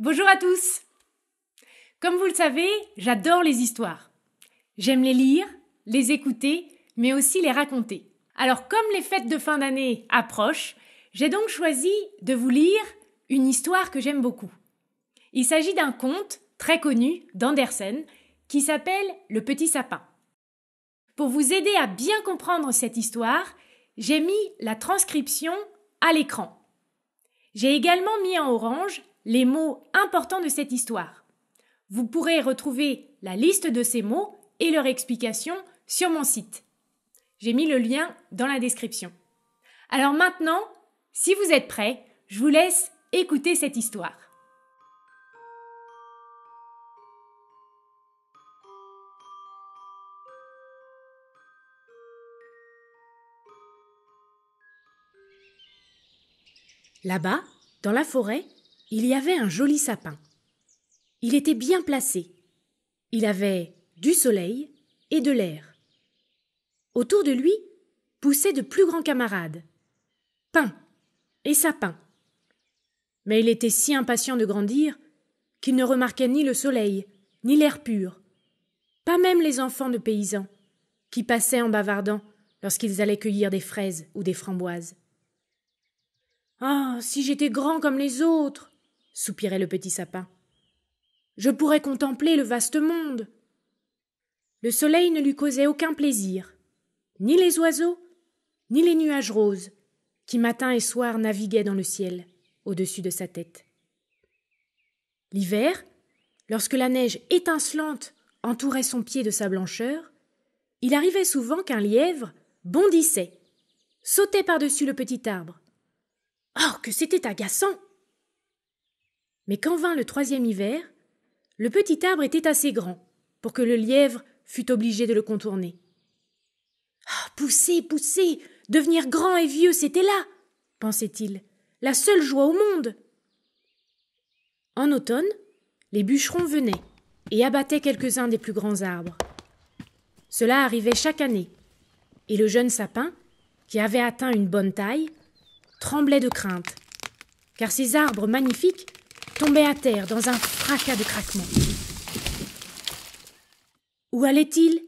Bonjour à tous Comme vous le savez, j'adore les histoires. J'aime les lire, les écouter, mais aussi les raconter. Alors comme les fêtes de fin d'année approchent, j'ai donc choisi de vous lire une histoire que j'aime beaucoup. Il s'agit d'un conte très connu d'Andersen qui s'appelle Le Petit Sapin. Pour vous aider à bien comprendre cette histoire, j'ai mis la transcription à l'écran. J'ai également mis en orange les mots importants de cette histoire. Vous pourrez retrouver la liste de ces mots et leur explication sur mon site. J'ai mis le lien dans la description. Alors maintenant, si vous êtes prêts, je vous laisse écouter cette histoire. Là-bas, dans la forêt, il y avait un joli sapin. Il était bien placé. Il avait du soleil et de l'air. Autour de lui poussaient de plus grands camarades, pins et sapins. Mais il était si impatient de grandir qu'il ne remarquait ni le soleil, ni l'air pur, pas même les enfants de paysans, qui passaient en bavardant lorsqu'ils allaient cueillir des fraises ou des framboises. Ah. si j'étais grand comme les autres soupirait le petit sapin. Je pourrais contempler le vaste monde. Le soleil ne lui causait aucun plaisir, ni les oiseaux, ni les nuages roses, qui matin et soir naviguaient dans le ciel, au-dessus de sa tête. L'hiver, lorsque la neige étincelante entourait son pied de sa blancheur, il arrivait souvent qu'un lièvre bondissait, sautait par-dessus le petit arbre. Oh, que c'était agaçant mais quand vint le troisième hiver, le petit arbre était assez grand pour que le lièvre fût obligé de le contourner. pousser, ah, pousser, devenir grand et vieux, c'était là, pensait-il, la seule joie au monde. En automne, les bûcherons venaient et abattaient quelques-uns des plus grands arbres. Cela arrivait chaque année, et le jeune sapin, qui avait atteint une bonne taille, tremblait de crainte, car ces arbres magnifiques tombaient à terre dans un fracas de craquements. Où allaient-ils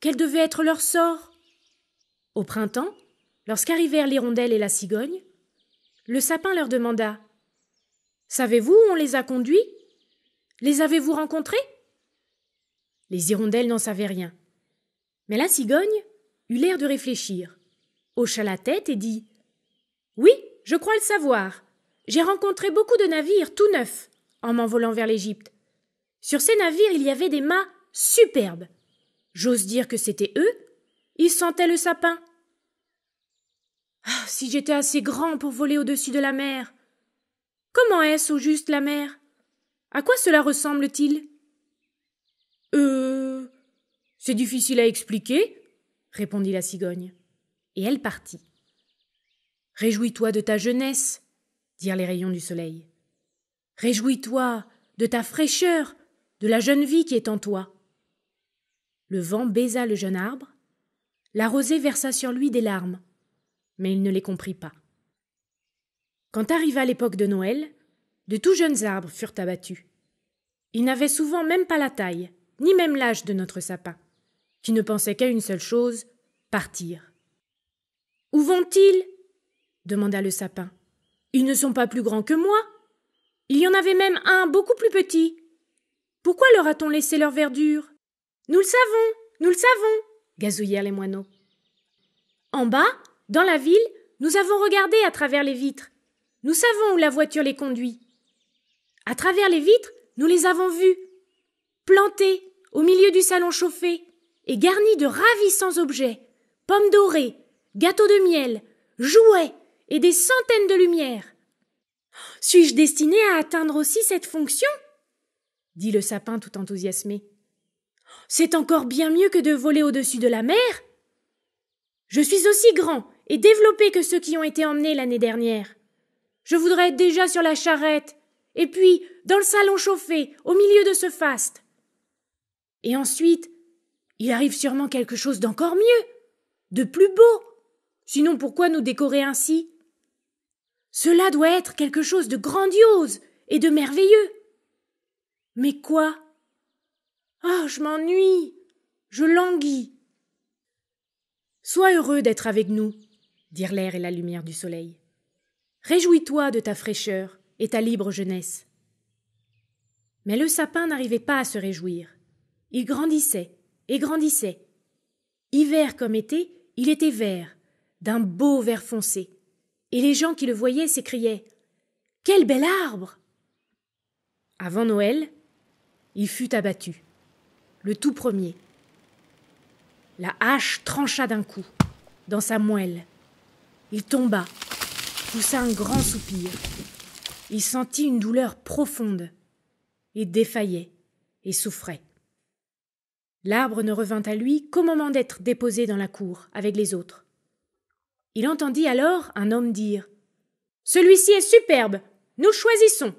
Quel devait être leur sort Au printemps, lorsqu'arrivèrent l'hirondelle et la cigogne, le sapin leur demanda Savez-vous où on les a conduits Les avez-vous rencontrés Les hirondelles n'en savaient rien. Mais la cigogne eut l'air de réfléchir, hocha la tête et dit Oui, je crois le savoir. J'ai rencontré beaucoup de navires tout neufs en m'envolant vers l'Égypte. Sur ces navires, il y avait des mâts superbes. J'ose dire que c'était eux. Ils sentaient le sapin. Ah, si j'étais assez grand pour voler au-dessus de la mer. Comment est-ce au juste la mer À quoi cela ressemble-t-il Euh. C'est difficile à expliquer, répondit la cigogne. Et elle partit. Réjouis-toi de ta jeunesse, dirent les rayons du soleil. Réjouis-toi de ta fraîcheur, de la jeune vie qui est en toi. Le vent baisa le jeune arbre, la rosée versa sur lui des larmes, mais il ne les comprit pas. Quand arriva l'époque de Noël, de tout jeunes arbres furent abattus. Ils n'avaient souvent même pas la taille, ni même l'âge de notre sapin, qui ne pensait qu'à une seule chose partir. Où vont-ils demanda le sapin. Ils ne sont pas plus grands que moi. Il y en avait même un beaucoup plus petit. Pourquoi leur a-t-on laissé leur verdure Nous le savons, nous le savons, gazouillèrent les moineaux. En bas, dans la ville, nous avons regardé à travers les vitres. Nous savons où la voiture les conduit. À travers les vitres, nous les avons vus, plantés au milieu du salon chauffé et garnis de ravissants objets pommes dorées, gâteaux de miel, jouets, et des centaines de lumières. Suis-je destiné à atteindre aussi cette fonction dit le sapin tout enthousiasmé. C'est encore bien mieux que de voler au-dessus de la mer. Je suis aussi grand et développé que ceux qui ont été emmenés l'année dernière. Je voudrais être déjà sur la charrette, et puis dans le salon chauffé, au milieu de ce faste. Et ensuite, il arrive sûrement quelque chose d'encore mieux, de plus beau. Sinon pourquoi nous décorer ainsi cela doit être quelque chose de grandiose et de merveilleux. Mais quoi Ah, oh, je m'ennuie, je languis. Sois heureux d'être avec nous, dirent l'air et la lumière du soleil. Réjouis-toi de ta fraîcheur et ta libre jeunesse. Mais le sapin n'arrivait pas à se réjouir. Il grandissait et grandissait. Hiver comme été, il était vert, d'un beau vert foncé et les gens qui le voyaient s'écriaient Quel bel arbre Avant Noël, il fut abattu, le tout premier. La hache trancha d'un coup dans sa moelle. Il tomba, poussa un grand soupir. Il sentit une douleur profonde. Il défaillait et souffrait. L'arbre ne revint à lui qu'au moment d'être déposé dans la cour avec les autres. Il entendit alors un homme dire Celui-ci est superbe, nous choisissons.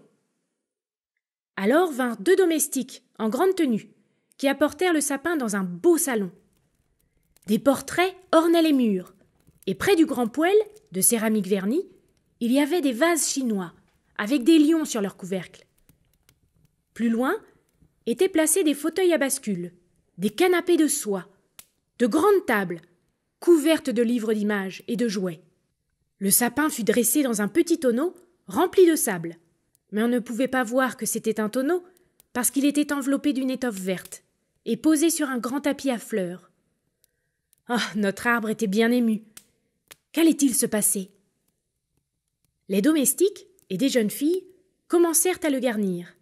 Alors vinrent deux domestiques, en grande tenue, qui apportèrent le sapin dans un beau salon. Des portraits ornaient les murs, et près du grand poêle, de céramique vernie, il y avait des vases chinois, avec des lions sur leur couvercle. Plus loin étaient placés des fauteuils à bascule, des canapés de soie, de grandes tables, couverte de livres d'images et de jouets. Le sapin fut dressé dans un petit tonneau rempli de sable, mais on ne pouvait pas voir que c'était un tonneau parce qu'il était enveloppé d'une étoffe verte et posé sur un grand tapis à fleurs. Ah, notre arbre était bien ému. Qu'allait-il se passer Les domestiques et des jeunes filles commencèrent à le garnir.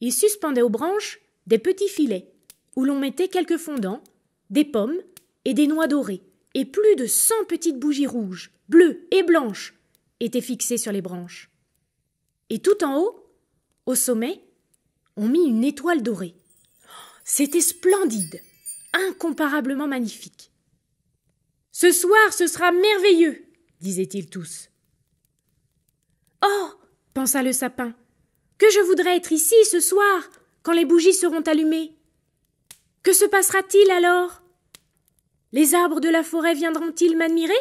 Ils suspendaient aux branches des petits filets où l'on mettait quelques fondants, des pommes et des noix dorées et plus de cent petites bougies rouges, bleues et blanches étaient fixées sur les branches. Et tout en haut, au sommet, on mit une étoile dorée. C'était splendide, incomparablement magnifique. Ce soir, ce sera merveilleux, disaient-ils tous. Oh pensa le sapin, que je voudrais être ici ce soir, quand les bougies seront allumées. Que se passera-t-il alors les arbres de la forêt viendront-ils m'admirer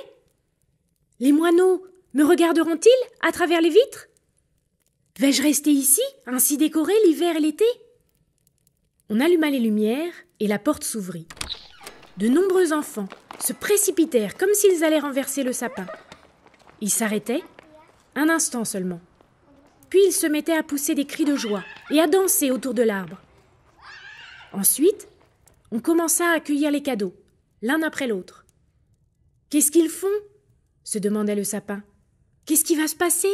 Les moineaux me regarderont-ils à travers les vitres Vais-je rester ici, ainsi décoré l'hiver et l'été On alluma les lumières et la porte s'ouvrit. De nombreux enfants se précipitèrent comme s'ils allaient renverser le sapin. Ils s'arrêtaient, un instant seulement. Puis ils se mettaient à pousser des cris de joie et à danser autour de l'arbre. Ensuite, on commença à accueillir les cadeaux l'un après l'autre. Qu'est-ce qu'ils font se demandait le sapin. Qu'est-ce qui va se passer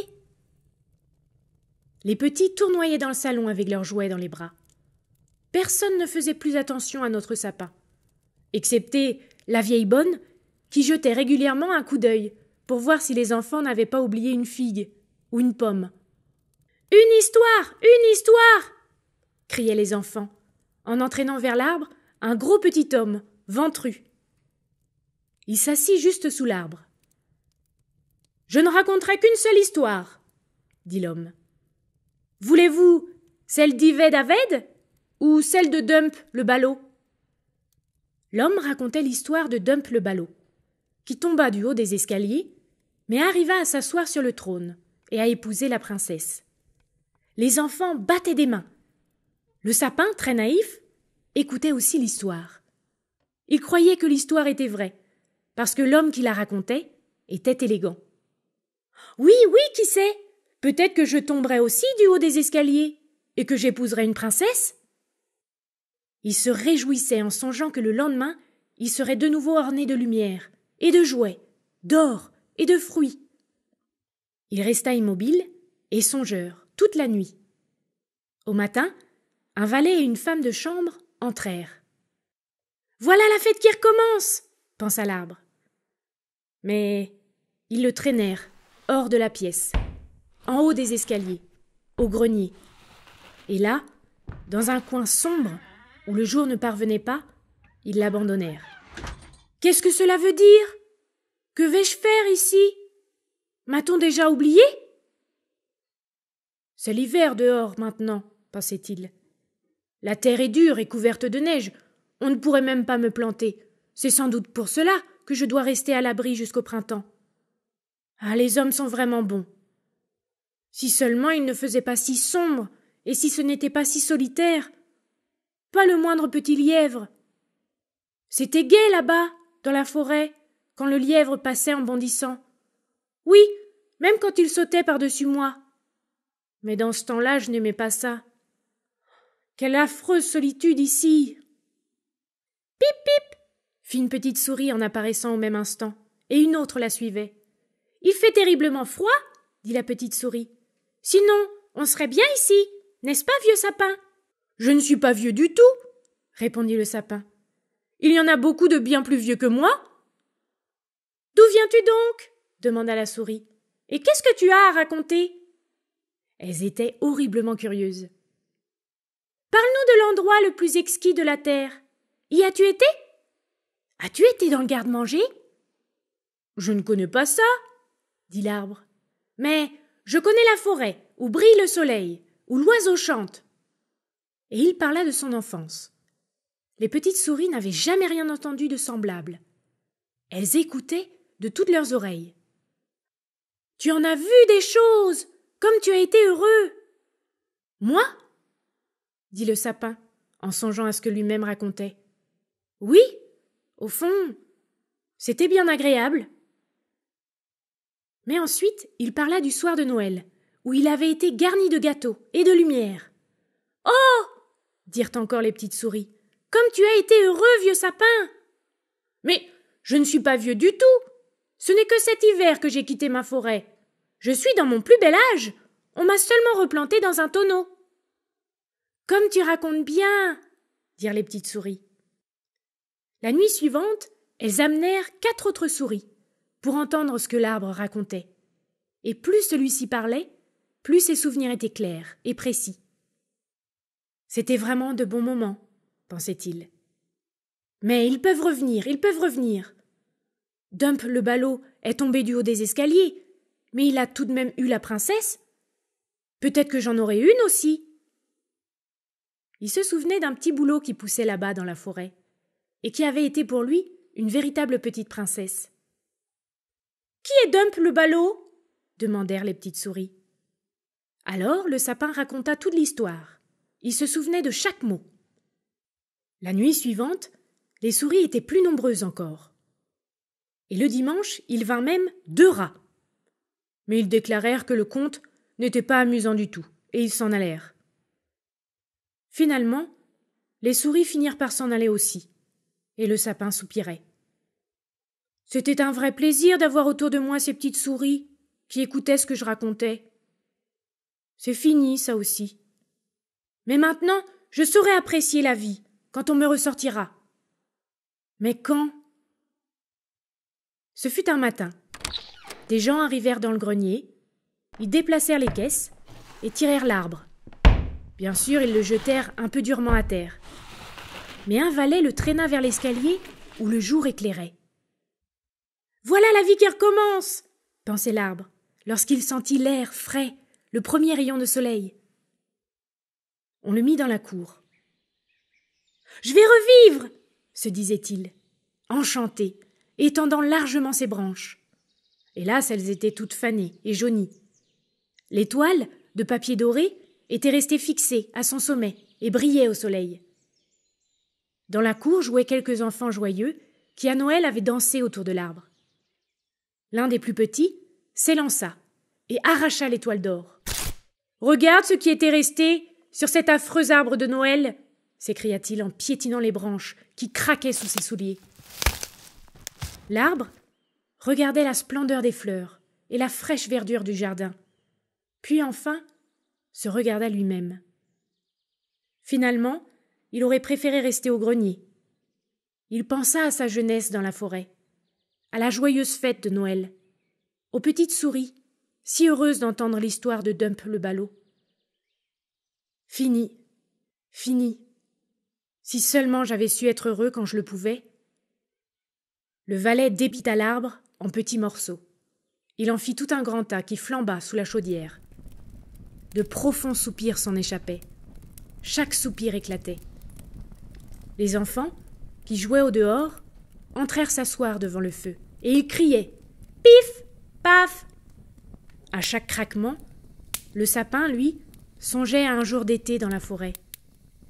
Les petits tournoyaient dans le salon avec leurs jouets dans les bras. Personne ne faisait plus attention à notre sapin, excepté la vieille bonne qui jetait régulièrement un coup d'œil pour voir si les enfants n'avaient pas oublié une figue ou une pomme. Une histoire Une histoire criaient les enfants, en entraînant vers l'arbre un gros petit homme, ventru, il s'assit juste sous l'arbre. Je ne raconterai qu'une seule histoire, dit l'homme. Voulez-vous celle d'Yved Aved ou celle de Dump le ballot L'homme racontait l'histoire de Dump le ballot, qui tomba du haut des escaliers, mais arriva à s'asseoir sur le trône et à épouser la princesse. Les enfants battaient des mains. Le sapin, très naïf, écoutait aussi l'histoire. Il croyait que l'histoire était vraie, parce que l'homme qui la racontait était élégant. Oui, oui, qui sait Peut-être que je tomberai aussi du haut des escaliers et que j'épouserai une princesse Il se réjouissait en songeant que le lendemain, il serait de nouveau orné de lumière, et de jouets, d'or et de fruits. Il resta immobile et songeur toute la nuit. Au matin, un valet et une femme de chambre entrèrent. Voilà la fête qui recommence pensa l'arbre. Mais ils le traînèrent hors de la pièce, en haut des escaliers, au grenier. Et là, dans un coin sombre où le jour ne parvenait pas, ils l'abandonnèrent. Qu'est-ce que cela veut dire Que vais-je faire ici M'a-t-on déjà oublié C'est l'hiver dehors maintenant, pensait-il. La terre est dure et couverte de neige. On ne pourrait même pas me planter. C'est sans doute pour cela que je dois rester à l'abri jusqu'au printemps. Ah, les hommes sont vraiment bons. Si seulement ils ne faisait pas si sombre, et si ce n'était pas si solitaire. Pas le moindre petit lièvre. C'était gai là-bas, dans la forêt, quand le lièvre passait en bondissant. Oui, même quand il sautait par-dessus moi. Mais dans ce temps-là, je n'aimais pas ça. Quelle affreuse solitude ici. Pip pip fit une petite souris en apparaissant au même instant, et une autre la suivait. Il fait terriblement froid, dit la petite souris. Sinon, on serait bien ici, n'est-ce pas, vieux sapin Je ne suis pas vieux du tout, répondit le sapin. Il y en a beaucoup de bien plus vieux que moi. D'où viens-tu donc demanda la souris. Et qu'est-ce que tu as à raconter Elles étaient horriblement curieuses. Parle-nous de l'endroit le plus exquis de la terre. Y as-tu été As-tu été dans le garde-manger Je ne connais pas ça, dit l'arbre. Mais je connais la forêt, où brille le soleil, où l'oiseau chante. Et il parla de son enfance. Les petites souris n'avaient jamais rien entendu de semblable. Elles écoutaient de toutes leurs oreilles. Tu en as vu des choses, comme tu as été heureux. Moi? dit le sapin, en songeant à ce que lui même racontait. Oui, au fond, c'était bien agréable. Mais ensuite, il parla du soir de Noël, où il avait été garni de gâteaux et de lumière. Oh dirent encore les petites souris. Comme tu as été heureux, vieux sapin Mais je ne suis pas vieux du tout Ce n'est que cet hiver que j'ai quitté ma forêt. Je suis dans mon plus bel âge On m'a seulement replanté dans un tonneau. Comme tu racontes bien dirent les petites souris. La nuit suivante, elles amenèrent quatre autres souris pour entendre ce que l'arbre racontait. Et plus celui-ci parlait, plus ses souvenirs étaient clairs et précis. C'était vraiment de bons moments, pensait-il. Mais ils peuvent revenir, ils peuvent revenir. Dump le ballot est tombé du haut des escaliers, mais il a tout de même eu la princesse. Peut-être que j'en aurai une aussi. Il se souvenait d'un petit boulot qui poussait là-bas dans la forêt et qui avait été pour lui une véritable petite princesse. Qui est Dump le ballot demandèrent les petites souris. Alors le sapin raconta toute l'histoire. Il se souvenait de chaque mot. La nuit suivante, les souris étaient plus nombreuses encore. Et le dimanche, il vint même deux rats. Mais ils déclarèrent que le conte n'était pas amusant du tout, et ils s'en allèrent. Finalement, les souris finirent par s'en aller aussi et le sapin soupirait. C'était un vrai plaisir d'avoir autour de moi ces petites souris qui écoutaient ce que je racontais. C'est fini, ça aussi. Mais maintenant, je saurai apprécier la vie, quand on me ressortira. Mais quand Ce fut un matin. Des gens arrivèrent dans le grenier, ils déplacèrent les caisses et tirèrent l'arbre. Bien sûr, ils le jetèrent un peu durement à terre mais un valet le traîna vers l'escalier où le jour éclairait. Voilà la vie qui recommence pensait l'arbre, lorsqu'il sentit l'air frais, le premier rayon de soleil. On le mit dans la cour. Je vais revivre se disait-il, enchanté, étendant largement ses branches. Hélas, elles étaient toutes fanées et jaunies. L'étoile, de papier doré, était restée fixée à son sommet et brillait au soleil. Dans la cour jouaient quelques enfants joyeux qui à Noël avaient dansé autour de l'arbre. L'un des plus petits s'élança et arracha l'étoile d'or. Regarde ce qui était resté sur cet affreux arbre de Noël s'écria-t-il en piétinant les branches qui craquaient sous ses souliers. L'arbre regardait la splendeur des fleurs et la fraîche verdure du jardin, puis enfin se regarda lui-même. Finalement, il aurait préféré rester au grenier. Il pensa à sa jeunesse dans la forêt, à la joyeuse fête de Noël, aux petites souris, si heureuses d'entendre l'histoire de Dump le ballot. Fini, fini. Si seulement j'avais su être heureux quand je le pouvais. Le valet débita l'arbre en petits morceaux. Il en fit tout un grand tas qui flamba sous la chaudière. De profonds soupirs s'en échappaient. Chaque soupir éclatait. Les enfants, qui jouaient au dehors, entrèrent s'asseoir devant le feu, et ils criaient Pif Paf À chaque craquement, le sapin, lui, songeait à un jour d'été dans la forêt,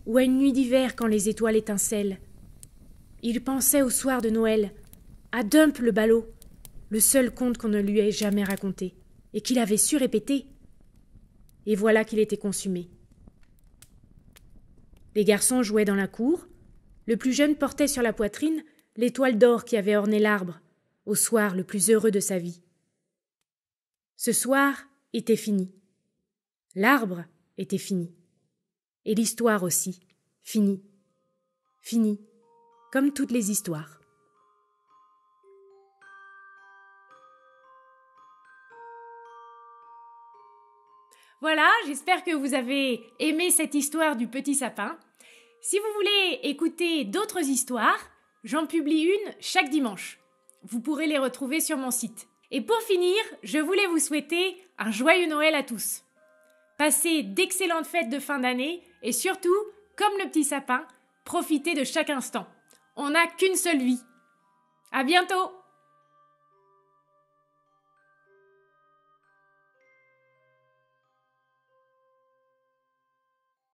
ou à une nuit d'hiver quand les étoiles étincellent. Il pensait au soir de Noël, à Dump le ballot, le seul conte qu'on ne lui ait jamais raconté, et qu'il avait su répéter. Et voilà qu'il était consumé. Les garçons jouaient dans la cour, le plus jeune portait sur la poitrine l'étoile d'or qui avait orné l'arbre, au soir le plus heureux de sa vie. Ce soir était fini. L'arbre était fini. Et l'histoire aussi, finie. Finie, comme toutes les histoires. Voilà, j'espère que vous avez aimé cette histoire du petit sapin. Si vous voulez écouter d'autres histoires, j'en publie une chaque dimanche. Vous pourrez les retrouver sur mon site. Et pour finir, je voulais vous souhaiter un joyeux Noël à tous. Passez d'excellentes fêtes de fin d'année et surtout, comme le petit sapin, profitez de chaque instant. On n'a qu'une seule vie. À bientôt!